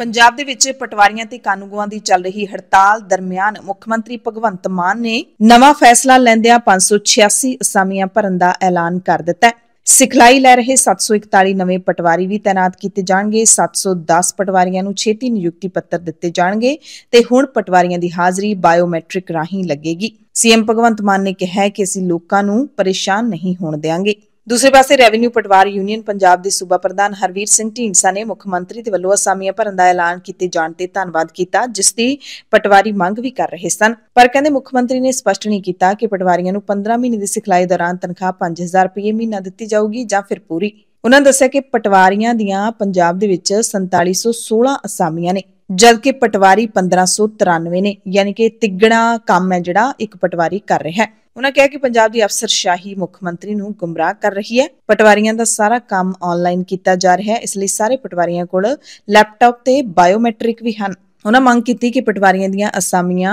ਪੰਜਾਬ ਦੇ ਵਿੱਚ ਪਟਵਾਰੀਆਂ ਤੇ ਕਾਨੂੰਗੋਆਂ ਦੀ ਚੱਲ ਰਹੀ ਹੜਤਾਲ ਦਰਮਿਆਨ ਮੁੱਖ ਮੰਤਰੀ ਭਗਵੰਤ ਮਾਨ ਨੇ ਨਵਾਂ ਫੈਸਲਾ ਲੈਂਦਿਆਂ 586 ਅਸਾਮੀਆਂ ਭਰਨ ਦਾ ਐਲਾਨ ਕਰ ਦਿੱਤਾ ਸਿਖਲਾਈ ਲੈ ਰਹੇ 741 ਨਵੇਂ ਪਟਵਾਰੀ ਵੀ ਤਾਇਨਾਤ ਕੀਤੇ ਜਾਣਗੇ 710 ਪਟਵਾਰੀਆਂ ਨੂੰ ਛੇਤੀ ਨਿਯੁਕਤੀ ਪੱਤਰ ਦਿੱਤੇ ਜਾਣਗੇ ਤੇ ਹੁਣ ਪਟਵਾਰੀਆਂ ਦੀ ਹਾਜ਼ਰੀ ਬਾਇਓਮੈਟ੍ਰਿਕ ਰਾਹੀਂ ਲੱਗੇਗੀ ਸੀਐਮ ਭਗਵੰਤ ਮਾਨ ਨੇ ਕਿਹਾ ਕਿ ਅਸੀਂ ਲੋਕਾਂ ਨੂੰ ਪਰੇਸ਼ਾਨ ਨਹੀਂ ਹੋਣ ਦੇਵਾਂਗੇ ਦੂਸਰੇ ਪਾਸੇ ਰੈਵਨਿਊ ਪਟਵਾਰ ਯੂਨੀਅਨ ਪੰਜਾਬ ਦੇ ਸੂਬਾ ਪ੍ਰਧਾਨ ਹਰਵੀਰ ਸਿੰਘ ਢੀਂਡਸਾ ਨੇ ਮੁੱਖ ਮੰਤਰੀ ਦੇ ਵੱਲੋਂ ਅਸਾਮੀਆਂ ਭਰਨ ਦਾ ਐਲਾਨ ਕੀਤੇ ਜਾਣ ਤੇ ਧੰਨਵਾਦ ਕੀਤਾ ਜਿਸ ਦੀ ਪਟਵਾਰੀ ਮੰਗ ਵੀ ਕਰ ਰਹੇ ਸਨ ਪਰ ਕਹਿੰਦੇ ਮੁੱਖ ਮੰਤਰੀ ਨੇ ਸਪਸ਼ਟ ਨਹੀਂ ਕੀਤਾ ਕਿ ਪਟਵਾਰੀਆਂ ਨੂੰ 15 ਮਹੀਨੇ ਦੀ ਸਿਖਲਾਈ ਦੌਰਾਨ ਤਨਖਾਹ 5000 ਰੁਪਏ ਮਹੀਨਾ ਦਿੱਤੀ ਜਾਊਗੀ ਜਾਂ ਫਿਰ ਪੂਰੀ ਉਹਨਾਂ ਦੱਸਿਆ ਕਿ ਪਟਵਾਰੀਆਂ ਦੀਆਂ ਪੰਜਾਬ ਦੇ ਵਿੱਚ 4716 ਅਸਾਮੀਆਂ ਨੇ ਜਦਕਿ ਪਟਵਾਰੀ 1593 ਨੇ ਯਾਨੀ ਕਿ ਤਿੱਗਣਾ ਕੰਮ ਹੈ ਜਿਹੜਾ ਇੱਕ ਪਟਵਾਰੀ ਕਰ ਰਿਹਾ ਹੈ ਉਹਨਾਂ ਕਿਹਾ ਕਿ ਪੰਜਾਬ ਦੀ ਅਫਸਰਸ਼ਾਹੀ ਮੁੱਖ ਮੰਤਰੀ ਨੂੰ ਗੁੰਮਰਾਹ ਕਰ ਰਹੀ ਹੈ ਪਟਵਾਰੀਆਂ ਦਾ ਸਾਰਾ ਕੰਮ ਆਨਲਾਈਨ ਕੀਤਾ ਜਾ ਰਿਹਾ ਹੈ ਇਸ ਲਈ ਸਾਰੇ ਪਟਵਾਰੀਆਂ ਕੋਲ ਲੈਪਟਾਪ ਤੇ ਬਾਇਓਮੈਟ੍ਰਿਕ ਵੀ ਹਨ ਉਹਨਾਂ ਮੰਗ ਕੀਤੀ ਕਿ ਪਟਵਾਰੀਆਂ ਦੀਆਂ ਅਸਾਮੀਆਂ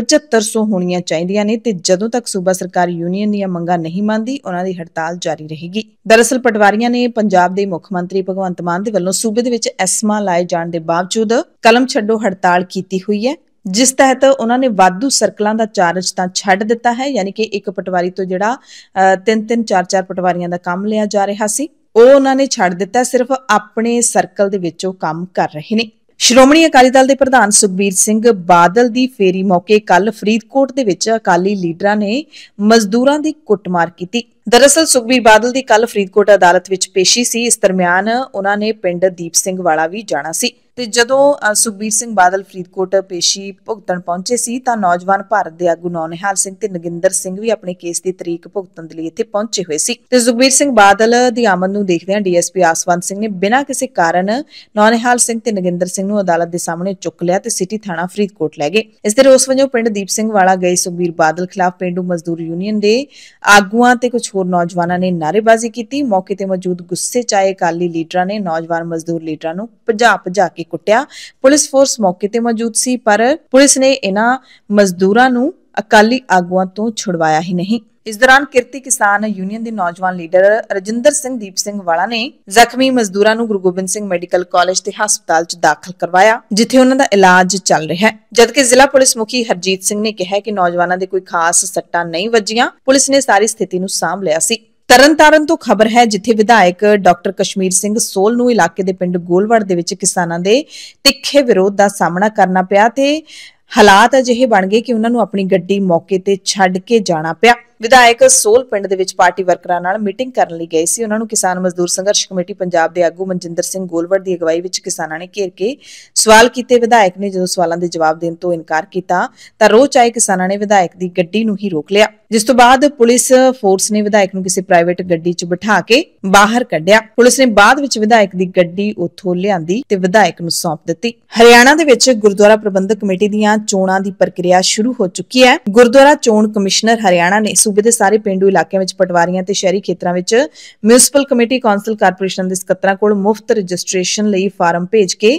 7500 ਹੋਣੀਆਂ ਚਾਹੀਦੀਆਂ ਨੇ ਤੇ ਜਦੋਂ ਤੱਕ ਸੂਬਾ ਸਰਕਾਰ ਯੂਨੀਅਨ ਦੀਆਂ ਮੰਗਾਂ ਨਹੀਂ ਮੰਨਦੀ ਉਹਨਾਂ ਦੀ ਹੜਤਾਲ ਜਾਰੀ ਰਹੇਗੀ ਦਰਅਸਲ ਪਟਵਾਰੀਆਂ ਨੇ ਪੰਜਾਬ ਦੇ ਮੁੱਖ ਮੰਤਰੀ ਭਗਵੰਤ ਮਾਨ ਦੇ ਵੱਲੋਂ ਸੂਬੇ ਦੇ ਵਿੱਚ ਐਸਮਾ ਲਾਏ ਜਾਣ ਦੇ ਬਾਵਜੂਦ ਕਲਮ ਛੱਡੋ ਹੜਤਾਲ ਕੀਤੀ ਹੋਈ ਹੈ ਜਿਸ ਤਹਿਤ ਉਹਨਾਂ ਨੇ ਵਾਧੂ ਸਰਕਲਾਂ ਦਾ ਚਾਰਜ ਤਾਂ ਛੱਡ ਦਿੱਤਾ ਹੈ ਯਾਨੀ ਕਿ ਇੱਕ ਪਟਵਾਰੀ ਤੋਂ ਜਿਹੜਾ ਤਿੰਨ ਤਿੰਨ ਚਾਰ ਚਾਰ ਪਟਵਾਰੀਆਂ ਦਾ ਕੰਮ ਲਿਆ ਜਾ ਰਿਹਾ ਸੀ ਉਹ ਉਹਨਾਂ ਨੇ ਛੱਡ ਦਿੱਤਾ ਸਿਰਫ ਆਪਣੇ ਸਰਕਲ ਦੇ ਵਿੱਚੋਂ ਕੰਮ ਕਰ ਰਹੇ ਨੇ ਸ਼੍ਰੋਮਣੀ ਅਕਾਲੀ ਦਲ ਦੇ ਪ੍ਰਧਾਨ ਸੁਖਬੀਰ ਸਿੰਘ ਬਾਦਲ ਦੀ ਫੇਰੀ ਮੌਕੇ ਕੱਲ ਫਰੀਦਕੋਟ ਦੇ ਵਿੱਚ ਅਕਾਲੀ ਲੀਡਰਾਂ ਨੇ ਮਜ਼ਦੂਰਾਂ ਦੀ ਕੁੱਟਮਾਰ ਕੀਤੀ ਦਰਅਸਲ ਸੁਖਬੀਰ ਬਾਦਲ ਦੀ ਕੱਲ ਫਰੀਦਕੋਟ ਅਦਾਲਤ ਵਿੱਚ ਪੇਸ਼ੀ ਸੀ ਇਸ ਦਰਮਿਆਨ ਉਹਨਾਂ ਨੇ ਪਿੰਡ ਦੀਪ ਸਿੰਘ ਵਾਲਾ ਵੀ ਜਾਣਾ ਸੀ ਤੇ ਜਦੋਂ ਸੁਖਬੀਰ ਸਿੰਘ ਬਾਦਲ ਫਰੀਦਕੋਟ ਪੇਸ਼ੀ ਭੁਗਤਣ ਪਹੁੰਚੇ ਸੀ ਤਾਂ ਨੌਜਵਾਨ ਭਾਰਤ ਦੇ ਆਗੂ ਨੌਨਿਹਾਲ ਸਿੰਘ ਤੇ ਨਗਿੰਦਰ ਸਿੰਘ ਵੀ ਆਪਣੇ ਕੇਸ ਦੀ ਤਰੀਕ ਭੁਗਤਣ ਦੇ ਲਈ ਇੱਥੇ ਪਹੁੰਚੇ ਹੋਏ ਸੀ ਤੇ ਸੁਖਬੀਰ ਸਿੰਘ ਬਾਦਲ ਦੀ ਆਮਦ ਨੂੰ ਦੇਖਦਿਆਂ ਡੀਐਸਪੀ ਆਸਵੰਤ ਸਿੰਘ ਨੇ ਬਿਨਾਂ ਕਿਸੇ ਕਾਰਨ ਨੌਨਿਹਾਲ ਸਿੰਘ ਤੇ ਨਗਿੰਦਰ ਸਿੰਘ ਨੂੰ ਅਦਾਲਤ ਦੇ ਸਾਹਮਣੇ ਚੁੱਕ ਲਿਆ ਤੇ ਸਿਟੀ ਥਾਣਾ ਫਰੀਦਕੋਟ ਲੈ ਗਏ ਇਸ ਦੇ ਰੋਸ ਵਜੋਂ ਪਿੰਡ ਦੀਪ ਸਿੰਘ ਵਾਲਾ ਗਏ ਸੁਖਬੀਰ ਬਾਦਲ ਖਿਲਾਫ ਪਿੰਡੂ ਮਜ਼ਦੂਰ ਯੂਨੀਅਨ ਦੇ ਆਗੂਆਂ ਤੇ ਕੁਝ ਹੋਰ ਨੌਜਵਾਨਾਂ ਨੇ ਨਾਰੇਬਾਜ਼ੀ ਕੀਤੀ ਮੌਕੇ ਤੇ ਮੌਜੂਦ ਗੁੱਸੇ 'ਚ ਆਏ ਅਕਾਲੀ ਲੀਡਰਾਂ ਨੇ ਨੌਜਵਾਨ ਮਜ਼ਦੂਰ ਲੀਡਰਾਂ ਨੂੰ ਭਜਾ ਭਜਾ ਕੇ ਕੁੱਟਿਆ ਪੁਲਿਸ ਫੋਰਸ ਮੌਕੇ ਤੇ ਮੌਜੂਦ ਸੀ ਪਰ ਪੁਲਿਸ ਨੇ ਇਹਨਾਂ ਮਜ਼ਦੂਰਾਂ ਨੂੰ ਅਕਾਲੀ ਆਗੂਆਂ ਤੋਂ ਛੁਡਵਾਇਆ ਹੀ ਨਹੀਂ ਇਸ ਦੌਰਾਨ ਕਿਰਤੀ ਕਿਸਾਨ ਯੂਨੀਅਨ ਦੇ ਨੌਜਵਾਨ ਲੀਡਰ ਰਜਿੰਦਰ ਸਿੰਘ ਦੀਪ ਸਿੰਘ ਵਾਲਾ ਨੇ ਜ਼ਖਮੀ ਮਜ਼ਦੂਰਾਂ ਨੂੰ ਗੁਰੂ ਗੋਬਿੰਦ ਸਿੰਘ ਮੈਡੀਕਲ ਕਾਲਜ ਤੇ ਹਸਪਤਾਲ 'ਚ ਦਾਖਲ ਕਰਵਾਇਆ ਜਿੱਥੇ ਉਹਨਾਂ ਦਾ ਇਲਾਜ ਚੱਲ ਰਿਹਾ ਹੈ ਜਦਕਿ ਜ਼ਿਲ੍ਹਾ ਪੁਲਿਸ ਮੁਖੀ ਹਰਜੀਤ ਸਿੰਘ ਨੇ ਕਿਹਾ ਕਿ ਨੌਜਵਾਨਾਂ ਦੇ ਕੋਈ ਖਾਸ ਸੱਟਾਂ ਨਹੀਂ ਵੱਜੀਆਂ ਪੁਲਿਸ ਨੇ ਸਾਰੀ ਸਥਿਤੀ ਨੂੰ ਸਾਂਭ ਲਿਆ ਸੀ ਤਰਨਤਾਰਨ ਤੋਂ ਖਬਰ ਹੈ ਜਿੱਥੇ ਵਿਧਾਇਕ ਡਾਕਟਰ ਕਸ਼ਮੀਰ ਸਿੰਘ ਸੋਲ ਨੂੰ ਇਲਾਕੇ ਦੇ ਪਿੰਡ ਗੋਲਵੜ ਦੇ ਵਿੱਚ ਕਿਸਾਨਾਂ ਦੇ ਤਿੱਖੇ ਵਿਰੋਧ ਦਾ ਸਾਹਮਣਾ ਕਰਨਾ ਪਿਆ ਤੇ ਹਾਲਾਤ ਅਜਿਹੇ ਬਣ ਗਏ ਕਿ ਉਹਨਾਂ ਨੂੰ ਆਪਣੀ ਗੱਡੀ ਮੌਕੇ ਤੇ ਛੱਡ ਕੇ ਜਾਣਾ ਪਿਆ ਵਿਧਾਇਕ ਸੋਲ ਪਿੰਡ ਦੇ ਵਿੱਚ ਪਾਰਟੀ ਵਰਕਰਾਂ ਨਾਲ ਮੀਟਿੰਗ ਕਰਨ ਲਈ ਗਏ ਸੀ ਉਹਨਾਂ ਨੂੰ ਕਿਸਾਨ ਮਜ਼ਦੂਰ ਸੰਘਰਸ਼ ਕਮੇਟੀ ਪੰਜਾਬ ਦੇ ਆਗੂ ਮਨਜਿੰਦਰ ਸਿੰਘ ਗੋਲਵੜ ਦੀ ਅਗਵਾਈ ਵਿੱਚ ਕਿਸਾਨਾਂ ਨੇ ਘੇਰ ਕੇ ਸਵਾਲ ਕੀਤੇ ਵਿਧਾਇਕ ਨੇ ਜਦੋਂ ਸਵਾਲਾਂ ਦੇ ਜਵਾਬ ਦੇਣ ਤੋਂ ਇਨਕਾਰ ਕੀਤਾ ਤਾਂ ਰੋਹ ਚਾਏ ਕਿਸਾਨਾਂ ਨੇ ਵਿਧਾਇਕ ਦੀ ਗੱਡੀ ਨੂੰ ਹੀ ਰੋਕ ਲਿਆ ਜਿਸ ਤੋਂ ਬਾਅਦ ਪੁਲਿਸ ਫੋਰਸ ਨੇ ਵਿਧਾਇਕ ਨੂੰ ਕਿਸੇ ਪ੍ਰਾਈਵੇਟ ਗੱਡੀ 'ਚ ਬਿਠਾ ਕੇ ਬਾਹਰ ਕੱਢਿਆ ਪੁਲਿਸ ਨੇ ਬਾਅਦ ਵਿੱਚ ਵਿਧਾਇਕ ਦੀ ਗੱਡੀ ਉੱਥੋਂ ਲਿਆਂਦੀ ਤੇ ਵਿਧਾਇਕ ਨੂੰ ਸੌਂਪ ਦਿੱਤੀ ਹਰਿਆਣਾ ਦੇ ਵਿੱਚ ਗੁਰਦੁਆਰਾ ਪ੍ਰਬੰਧਕ ਕਮੇਟੀ ਦੀਆਂ ਚੋਣਾਂ ਦੀ ਪ੍ਰਕਿਰਿਆ ਸ਼ੁਰੂ ਹੋ ਚੁੱਕੀ ਹੈ ਗੁਰਦੁਆਰਾ ਚੋਣ ਕਮਿਸ਼ਨਰ ਹਰਿਆਣਾ ਨੇ ਸੂਬੇ ਦੇ ਸਾਰੇ ਪਿੰਡੂ ਇਲਾਕਿਆਂ ਵਿੱਚ ਪਟਵਾਰੀਆਂ ਤੇ ਸ਼ਹਿਰੀ ਖੇਤਰਾਂ ਵਿੱਚ ਮਿਊਨਿਸਪਲ ਕਮੇਟੀ ਕਾਉਂਸਲ ਕਾਰਪੋਰੇਸ਼ਨ ਦੇ ਸਕੱਤਰਾਂ ਕੋਲ ਮੁਫਤ ਰਜਿਸਟ੍ਰੇਸ਼ਨ ਲਈ ਫਾਰਮ ਭੇਜ ਕੇ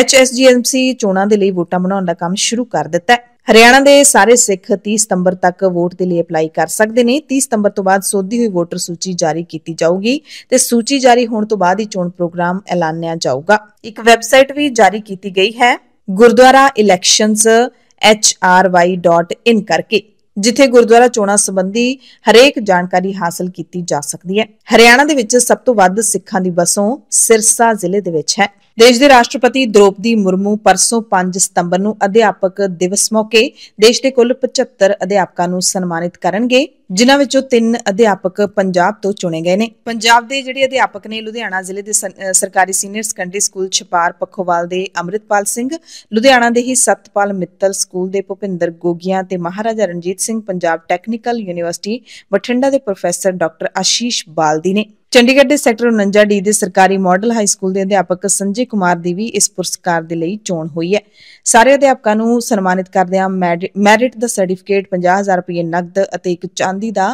ਐਚਐਸਜੀਐਮਸੀ ਚੋਣਾਂ ਦੇ ਲਈ ਵੋਟਾਂ ਬਣਾਉਣ ਦਾ ਕੰਮ ਸ਼ੁਰੂ ਕਰ ਦਿੱਤਾ ਹੈ ਹਰਿਆਣਾ ਦੇ ਸਾਰੇ ਸਿੱਖ 30 ਸਤੰਬਰ ਤੱਕ ਵੋਟ ਦੇ ਲਈ ਅਪਲਾਈ ਕਰ ਸਕਦੇ ਨੇ 30 ਸਤੰਬਰ ਤੋਂ ਬਾਅਦ ਸੋਧੀ ਹੋਈ ਵੋਟਰ ਸੂਚੀ ਜਾਰੀ ਕੀਤੀ ਜਾਊਗੀ ਤੇ ਸੂਚੀ ਜਾਰੀ ਹੋਣ ਤੋਂ ਬਾਅਦ ਹੀ ਚੋਣ ਪ੍ਰੋਗਰਾਮ ਐਲਾਨਿਆ ਜਾਊਗਾ ਇੱਕ ਵੈਬਸਾਈਟ ਵੀ ਜਾਰੀ ਕੀਤੀ ਗਈ ਹੈ ਗੁਰਦੁਆਰਾ ਇਲੈਕਸ਼ਨਸ hry.in ਕਰਕੇ ਜਿੱਥੇ ਗੁਰਦੁਆਰਾ ਚੋਣਾ ਸੰਬੰਧੀ ਹਰੇਕ ਜਾਣਕਾਰੀ ਹਾਸਲ ਕੀਤੀ ਜਾ ਸਕਦੀ ਹੈ ਹਰਿਆਣਾ ਦੇ ਵਿੱਚ ਸਭ ਤੋਂ ਵੱਧ ਸਿੱਖਾਂ ਦੀ ਵਸੋਂ ਸਿਰਸਾ ਜ਼ਿਲ੍ਹੇ ਦੇ ਵਿੱਚ ਹੈ ਦੇਸ਼ ਦੇ ਰਾਸ਼ਟਰਪਤੀ ਦ੍ਰੋਪਦੀ ਮੁਰਮੂ ਪਰਸੋਂ 5 ਸਤੰਬਰ ਨੂੰ ਅਧਿਆਪਕ ਦਿਵਸ ਮੌਕੇ ਦੇਸ਼ ਦੇ ਕੁੱਲ 75 ਅਧਿਆਪਕਾਂ ਨੂੰ ਸਨਮਾਨਿਤ ਕਰਨਗੇ ਜਿਨ੍ਹਾਂ ਵਿੱਚੋਂ ਤਿੰਨ ਅਧਿਆਪਕ ਪੰਜਾਬ ਤੋਂ ਚੁਣੇ ਗਏ ਨੇ ਪੰਜਾਬ ਦੇ ਜਿਹੜੇ ਅਧਿਆਪਕ ਨੇ ਲੁਧਿਆਣਾ ਜ਼ਿਲ੍ਹੇ ਦੇ ਸਰਕਾਰੀ senior secondary school Chhapar Pakhowal ਦੇ ਅਮਰਿਤਪਾਲ ਸਿੰਘ ਲੁਧਿਆਣਾ ਦੇ ਹੀ ਸਤਪਾਲ ਮਿੱਤਲ ਸਕੂਲ ਦੇ ਭੁਪਿੰਦਰ ਗੋਗੀਆਂ ਤੇ ਮਹਾਰਾਜਾ ਰਣਜੀਤ ਸਿੰਘ ਪੰਜਾਬ ਟੈਕਨੀਕਲ ਯੂਨੀਵਰਸਿਟੀ ਬਠਿੰਡਾ ਦੇ ਪ੍ਰੋਫੈਸਰ ਡਾਕਟਰ ਆਸ਼ੀਸ਼ ਬਾਲਦੀ ਨੇ ਚੰਡੀਗੜ੍ਹ ਦੇ ਸੈਕਟਰ 49 ਡੀ ਦੇ ਸਰਕਾਰੀ ਮਾਡਲ ਹਾਈ ਸਕੂਲ ਦੇ ਅਧਿਆਪਕ ਸੰਜੇ ਕੁਮਾਰ ਦੀ ਵੀ ਇਸ ਪੁਰਸਕਾਰ ਦੇ ਲਈ ਚੋਣ ਹੋਈ ਹੈ ਸਾਰੇ ਅਧਿਆਪਕਾਂ ਨੂੰ ਸਨਮਾਨਿਤ ਕਰਦਿਆਂ ਮੈਰਿਟ ਦਾ ਸਰਟੀਫਿਕੇਟ 50000 ਰੁਪਏ ਨਗਦ ਅਤੇ ਇੱਕ ਚਾਂਦੀ ਦਾ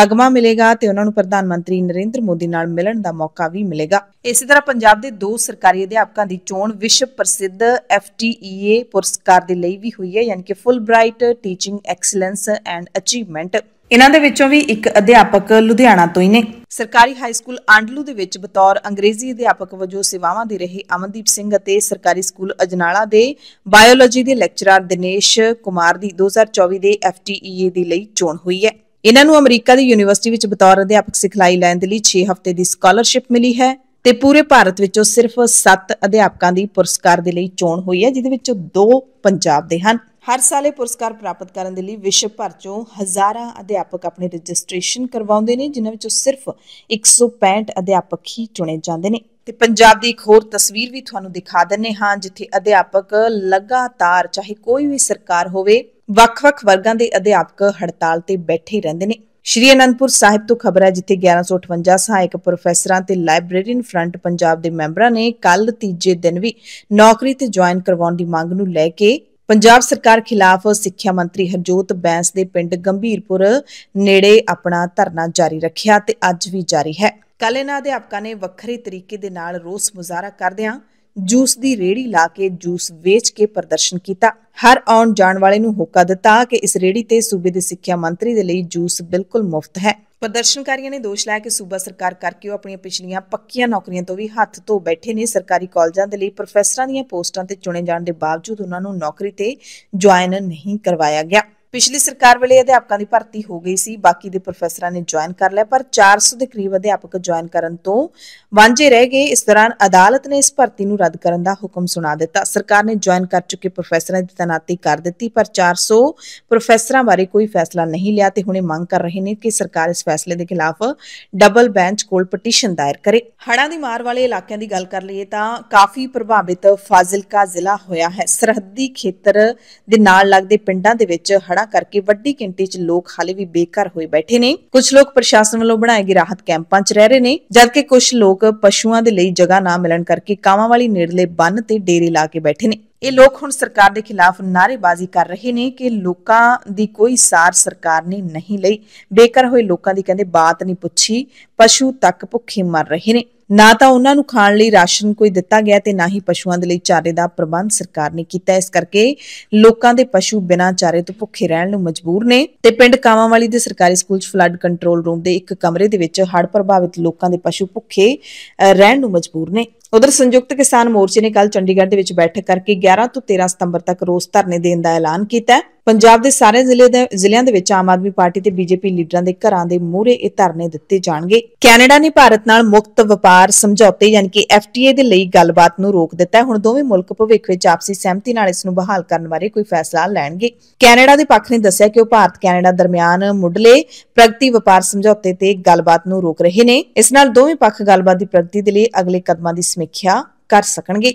ਤਗਮਾ ਮਿਲੇਗਾ ਤੇ ਉਹਨਾਂ ਨੂੰ ਪ੍ਰਧਾਨ ਮੰਤਰੀ ਨਰਿੰਦਰ ਮੋਦੀ ਨਾਲ ਮਿਲਣ ਦਾ ਮੌਕਾ ਵੀ ਮਿਲੇਗਾ ਇਸੇ ਤਰ੍ਹਾਂ ਪੰਜਾਬ ਦੇ ਦੋ ਸਰਕਾਰੀ ਅਧਿਆਪਕਾਂ ਦੀ ਚੋਣ ਵਿਸ਼ਵ ਪ੍ਰਸਿੱਧ ਐਫਟੀਈਏ ਪੁਰਸਕਾਰ ਦੇ ਲਈ ਵੀ ਹੋਈ ਹੈ ਯਾਨੀ ਕਿ Fulbright teaching excellence and achievement ਇਹਨਾਂ ਦੇ ਵਿੱਚੋਂ ਵੀ ਇੱਕ ਅਧਿਆਪਕ ਲੁਧਿਆਣਾ ਤੋਂ ਹੀ ਨੇ ਸਰਕਾਰੀ ਹਾਈ ਸਕੂਲ ਆਂਡਲੂ ਦੇ ਵਿੱਚ ਬਤੌਰ ਅੰਗਰੇਜ਼ੀ ਅਧਿਆਪਕ ਵਜੋਂ ਸੇਵਾਵਾਂ ਦੇ ਰਹੇ ਅਮਨਦੀਪ ਸਿੰਘ ਅਤੇ ਸਰਕਾਰੀ ਸਕੂਲ ਅਜਨਾਲਾ ਦੇ ਬਾਇਓਲੋਜੀ ਦੇ ਲੈਕਚਰਰ ਦਿਨੇਸ਼ ਕੁਮਾਰ ਦੀ 2024 ਦੇ ਐਫਟੀਈਏ ਦੇ ਲਈ ਚੋਣ ਹੋਈ ਹੈ ਇਹਨਾਂ ਨੂੰ ਅਮਰੀਕਾ ਦੀ ਯੂਨੀਵਰਸਿਟੀ ਵਿੱਚ ਬਤੌਰ ਅਧਿਆਪਕ ਸਿਖਲਾਈ ਲੈਣ ਦੇ ਲਈ 6 ਹਫ਼ਤੇ ਦੀ ਸਕਾਲਰਸ਼ਿਪ ਮਿਲੀ ਹੈ ਤੇ ਪੂਰੇ ਭਾਰਤ ਵਿੱਚੋਂ ਸਿਰਫ 7 ਅਧਿਆਪਕਾਂ ਦੀ ਪੁਰਸਕਾਰ ਦੇ ਲਈ ਚੋਣ ਹੋਈ ਹੈ ਜਿਦੇ ਵਿੱਚੋਂ 2 ਪੰਜਾਬ ਦੇ ਹਨ ਹਰ ਸਾਲ ਇਹ ਪੁਰਸਕਾਰ ਪ੍ਰਾਪਤ ਕਰਨ ਦੇ ਲਈ ਵਿਸ਼ਵ ਭਰ ਚੋਂ ਹਜ਼ਾਰਾਂ ਅਧਿਆਪਕ ਆਪਣੀ ਰਜਿਸਟ੍ਰੇਸ਼ਨ ਕਰਵਾਉਂਦੇ ਨੇ ਜਿਨ੍ਹਾਂ ਵਿੱਚੋਂ ਸਿਰਫ 165 ਅਧਿਆਪਕ ਹੀ ਚੁਣੇ ਜਾਂਦੇ ਨੇ ਤੇ ਪੰਜਾਬ ਦੀ ਇੱਕ ਹੋਰ ਤਸਵੀਰ ਵੀ ਤੁਹਾਨੂੰ ਦਿਖਾ ਦਿੰਨੇ ਹਾਂ ਜਿੱਥੇ ਅਧਿਆਪਕ ਲਗਾਤਾਰ ਚਾਹੇ ਕੋਈ ਵੀ ਸਰਕਾਰ ਹੋਵੇ ਵੱਖ-ਵੱਖ ਵਰਗਾਂ ਦੇ ਅਧਿਆਪਕ ਹੜਤਾਲ ਤੇ ਬੈਠੇ ਰਹਿੰਦੇ ਨੇ ਸ਼੍ਰੀ ਅਨੰਦਪੁਰ ਸਾਹਿਬ ਤੋਂ ਖਬਰ ਹੈ ਜਿੱਥੇ 1158 ਸਹਾਇਕ ਪ੍ਰੋਫੈਸਰਾਂ ਤੇ ਲਾਇਬ੍ਰੇਰੀਨ ਫਰੰਟ ਪੰਜਾਬ ਦੇ ਮੈਂਬਰਾਂ ਨੇ ਕੱਲ ਤੀਜੇ ਦਿਨ ਵੀ ਨੌਕਰੀ ਤੇ ਜੁਆਇਨ ਕਰਵਾਉਣ ਦੀ ਮੰਗ ਨੂੰ ਲੈ ਕੇ ਪੰਜਾਬ ਸਰਕਾਰ ਖਿਲਾਫ ਸਿੱਖਿਆ ਮੰਤਰੀ ਹਰਜੋਤ ਬੈਂਸ ਦੇ ਪਿੰਡ ਗੰਭੀਰਪੁਰ ਨੇੜੇ ਆਪਣਾ ਧਰਨਾ ਜਾਰੀ ਰੱਖਿਆ ਤੇ ਅੱਜ ਵੀ ਜਾਰੀ ਹੈ ਕੱਲ ਇਹਨਾਂ ਅਧਿਆਪਕਾਂ ਨੇ ਵੱਖਰੇ ਤਰੀਕੇ ਦੇ ਨਾਲ ਰੋਸ ਮੁਜ਼ਾਹਰਾ ਕਰਦਿਆਂ ਜੂਸ ਦੀ ਰੇੜੀ ਲਾ ਕੇ ਜੂਸ ਵੇਚ ਕੇ ਪ੍ਰਦਰਸ਼ਨ ਕੀਤਾ ਹਰ ਆਉਣ ਜਾਣ ਵਾਲੇ ਨੂੰ ਹੋਕਾ ਦਿੱਤਾ ਕਿ ਇਸ ਰੇੜੀ ਤੇ ਸੂਬੇ ਦੇ ਸਿੱਖਿਆ ਮੰਤਰੀ ਦੇ ਲਈ ਜੂਸ ਬਿਲਕੁਲ ਮੁਫਤ ਹੈ ਪ੍ਰਦਰਸ਼ਨਕਾਰੀਆਂ ਨੇ ਦੋਸ਼ ਲਾਇਆ ਕਿ ਸੂਬਾ ਸਰਕਾਰ ਕਰਕੇ ਉਹ ਆਪਣੀਆਂ ਪਿਛਲੀਆਂ ਪੱਕੀਆਂ ਨੌਕਰੀਆਂ ਤੋਂ ਵੀ ਹੱਥ ਧੋ ਬੈਠੇ ਨੇ ਸਰਕਾਰੀ ਕਾਲਜਾਂ ਦੇ ਲਈ ਪ੍ਰੋਫੈਸਰਾਂ ਦੀਆਂ ਪੋਸਟਾਂ ਤੇ ਚੁਣੇ ਜਾਣ ਦੇ ਬਾਵਜੂਦ ਉਹਨਾਂ ਨੂੰ ਨੌਕਰੀ ਤੇ ਜੁਆਇਨ ਨਹੀਂ ਕਰਵਾਇਆ ਗਿਆ ਪਿਛਲੀ ਸਰਕਾਰ ਵੇਲੇ ਅਧਿਆਪਕਾਂ ਦੀ ਭਰਤੀ ਹੋ ਗਈ ਸੀ ਬਾਕੀ ਦੇ ਪ੍ਰੋਫੈਸਰਾਂ ਨੇ ਜੁਆਇਨ ਕਰ ਲਿਆ ਪਰ 400 ਦੇ ਕਰੀਬ ਅਧਿਆਪਕ ਜੁਆਇਨ ਕਰਨ ਤੋਂ ਵਾਂਝੇ ਰਹਿ ਗਏ ਇਸ ਦੌਰਾਨ ਅਦਾਲਤ ਨੇ ਇਸ ਭਰਤੀ ਨੂੰ ਰੱਦ ਕਰਨ ਦਾ ਹੁਕਮ ਸੁਣਾ ਦਿੱਤਾ ਸਰਕਾਰ ਨੇ ਜੁਆਇਨ ਕਰ ਚੁੱਕੇ ਪ੍ਰੋਫੈਸਰਾਂ ਦੀ ਤਨਾਤੀ ਕਰ ਦਿੱਤੀ ਪਰ 400 ਪ੍ਰੋਫੈਸਰਾਂ ਬਾਰੇ ਕੋਈ ਫੈਸਲਾ ਨਹੀਂ ਲਿਆ ਤੇ ਹੁਣੇ ਮੰਗ ਕਰ ਰਹੇ ਨੇ ਕਿ ਸਰਕਾਰ ਇਸ ਫੈਸਲੇ ਦੇ ਖਿਲਾਫ ਡਬਲ ਬੈਂਚ ਕੋਲ ਪਟੀਸ਼ਨ ਦਾਇਰ ਕਰੇ ਹੜਾਂ ਦੀ ਮਾਰ ਵਾਲੇ ਇਲਾਕਿਆਂ ਦੀ ਗੱਲ ਕਰ ਲਈਏ ਤਾਂ ਕਾਫੀ ਪ੍ਰਭਾਵਿਤ ਫਾਜ਼ਿਲਕਾ ਜ਼ਿਲ੍ਹਾ ਹੋਇਆ ਹੈ ਸਰਹੱਦੀ ਖੇਤਰ ਦੇ ਨਾਲ ਲੱਗਦੇ ਪਿੰਡਾਂ ਦੇ ਵਿੱਚ ਹੜ੍ਹਾਂ ਹੜਾ ਕਰਕੇ ਵੱਡੀ ਗਿਣਤੀ 'ਚ ਲੋਕ ਹਾਲੇ ਵੀ ਬੇਘਰ ਹੋਏ ਬੈਠੇ ਨੇ ਕੁਝ ਲੋਕ ਪ੍ਰਸ਼ਾਸਨ ਵੱਲੋਂ ਬਣਾਏ ਗਏ ਰਾਹਤ ਕੈਂਪਾਂ 'ਚ ਰਹਿ ਰਹੇ ਨੇ ਜਦਕਿ ਕੁਝ ਲੋਕ ਪਸ਼ੂਆਂ ਦੇ ਲਈ ਜਗ੍ਹਾ ਨਾ ਮਿਲਣ ਕਰਕੇ ਕਾਵਾਂ ਵਾਲੀ ਨੇੜਲੇ ਬੰਨ ਤੇ ਡੇਰੇ ਲਾ ਕੇ ਬੈਠੇ ਨੇ ਇਹ ਲੋਕ ਹੁਣ ਸਰਕਾਰ ਦੇ ਖਿਲਾਫ ਨਾਰੇਬਾਜ਼ੀ ਕਰ ਰਹੇ ਨੇ ਕਿ ਲੋਕਾਂ ਦੀ ਕੋਈ ਸਾਰ ਸਰਕਾਰ ਨੇ ਨਹੀਂ ਲਈ ਬੇਕਰ ਹੋਏ ਲੋਕਾਂ ਦੀ ਕਹਿੰਦੇ ਬਾਤ ਨਹੀਂ ਪੁੱਛੀ ਪਸ਼ੂ ਤੱਕ ਭੁੱਖੇ ਮਰ ਰਹੇ ਨੇ ਨਾ ਤਾਂ ਉਹਨਾਂ ਨੂੰ ਖਾਣ ਲਈ ਰਾਸ਼ਨ ਕੋਈ ਦਿੱਤਾ ਗਿਆ ਤੇ ਨਾ ਹੀ ਪਸ਼ੂਆਂ ਦੇ ਲਈ ਚਾਰੇ ਦਾ ਪ੍ਰਬੰਧ ਸਰਕਾਰ ਨੇ ਕੀਤਾ ਇਸ ਕਰਕੇ ਲੋਕਾਂ ਦੇ ਪਸ਼ੂ ਬਿਨਾਂ ਚਾਰੇ ਤੋਂ ਭੁੱਖੇ ਰਹਿਣ ਨੂੰ ਮਜਬੂਰ ਨੇ ਤੇ ਪਿੰਡ ਕਾਵਾਂਵਾਲੀ ਦੇ ਸਰਕਾਰੀ ਸਕੂਲ 'ਚ ਫਲੱਡ ਕੰਟਰੋਲ ਰੂਮ ਦੇ ਇੱਕ ਕਮਰੇ ਦੇ ਵਿੱਚ ਹੜ੍ਹ ਪ੍ਰਭਾਵਿਤ ਲੋਕਾਂ ਦੇ ਪਸ਼ੂ ਭੁੱਖੇ ਰਹਿਣ ਨੂੰ ਮਜਬੂਰ ਨੇ ਉਧਰ ਸੰਯੁਕਤ ਕਿਸਾਨ ਮੋਰਚੇ ਨੇ ਕੱਲ ਚੰਡੀਗੜ੍ਹ ਦੇ ਵਿੱਚ ਬੈਠਕ ਕਰਕੇ 11 ਤੋਂ 13 ਸਤੰਬਰ ਤੱਕ ਰੋਸ ਧਰਨੇ ਦੇਣ ਦਾ ਐਲਾਨ ਕੀਤਾ ਹੈ ਪੰਜਾਬ ਦੇ ਸਾਰੇ ਜ਼ਿਲ੍ਹੇ ਦੇ ਜ਼ਿਲ੍ਹਿਆਂ ਦੇ ਵਿੱਚ ਆਮ ਆਦਮੀ ਪਾਰਟੀ ਤੇ ਬੀਜੇਪੀ ਲੀਡਰਾਂ ਦੇ ਘਰਾਂ ਦੇ ਮੂਹਰੇ ਇਹ ਧਰਨੇ ਦਿੱਤੇ ਜਾਣਗੇ ਕੈਨੇਡਾ ਨੇ ਭਾਰਤ ਨਾਲ ਮੁਕਤ ਵਪਾਰ ਸਮਝੌਤੇ ਯਾਨੀ ਕਿ ਐਫਟੀਏ ਦੇ ਲਈ ਗੱਲਬਾਤ ਨੂੰ ਰੋਕ ਦਿੱਤਾ ਹੈ ਹੁਣ ਦੋਵੇਂ ਮੁਲਕ ਭਵਿੱਖ ਵਿੱਚ ਆਪਸੀ ਸਹਿਮਤੀ ਨਾਲ ਇਸ ਨੂੰ ਬਹਾਲ ਕਰਨ ਬਾਰੇ ਕੋਈ ਫੈਸਲਾ ਲੈਣਗੇ ਕੈਨੇਡਾ ਦੇ ਪੱਖ ਨੇ ਦੱਸਿਆ ਕਿ ਉਹ ਭਾਰਤ ਕੈਨੇਡਾ ਦਰਮਿਆਨ ਮੁੱਢਲੇ ਪ੍ਰਗਤੀ ਵਪਾਰ ਸਮਝੌਤੇ ਤੇ ਗੱਲਬਾਤ ਨੂੰ ਰੋਕ ਰਹੇ ਨੇ ਇਸ ਨਾਲ ਦੋਵੇਂ ਪੱਖ ਗੱਲਬਾਤ ਦੀ ਪ੍ਰਗਤੀ ਦੇ ਲਈ ਅਗਲੇ ਕਦਮਾਂ ਦੀ ਸਮੀਖਿਆ ਕਰ ਸਕਣਗੇ